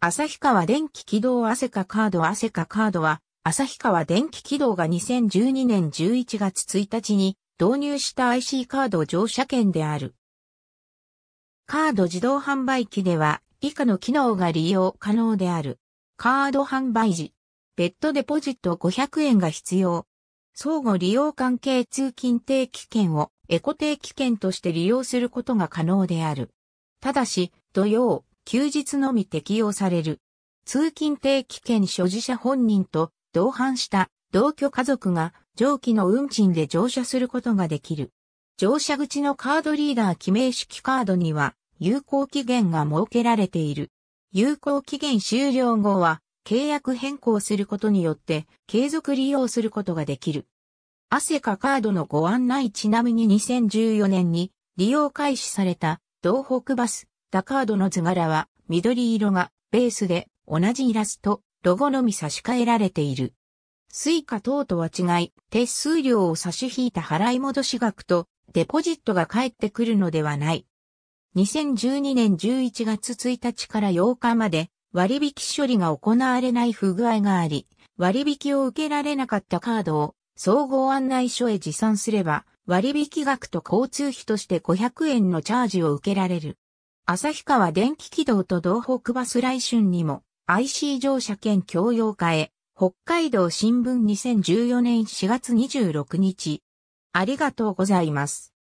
旭川電気軌道汗かカード汗かカードは、旭川電気軌道が2012年11月1日に導入した IC カード乗車券である。カード自動販売機では以下の機能が利用可能である。カード販売時、別途デポジット500円が必要。相互利用関係通勤定期券をエコ定期券として利用することが可能である。ただし、土曜、休日のみ適用される。通勤定期券所持者本人と同伴した同居家族が上記の運賃で乗車することができる。乗車口のカードリーダー記名式カードには有効期限が設けられている。有効期限終了後は契約変更することによって継続利用することができる。アセカカードのご案内ちなみに2014年に利用開始された東北バスダカードの図柄は緑色がベースで同じイラスト、ロゴのみ差し替えられている。スイカ等とは違い、手数料を差し引いた払い戻し額とデポジットが返ってくるのではない。2012年11月1日から8日まで割引処理が行われない不具合があり、割引を受けられなかったカードを総合案内所へ持参すれば割引額と交通費として500円のチャージを受けられる。旭川電気軌道と東北バス来春にも IC 乗車券共用化へ、北海道新聞2014年4月26日。ありがとうございます。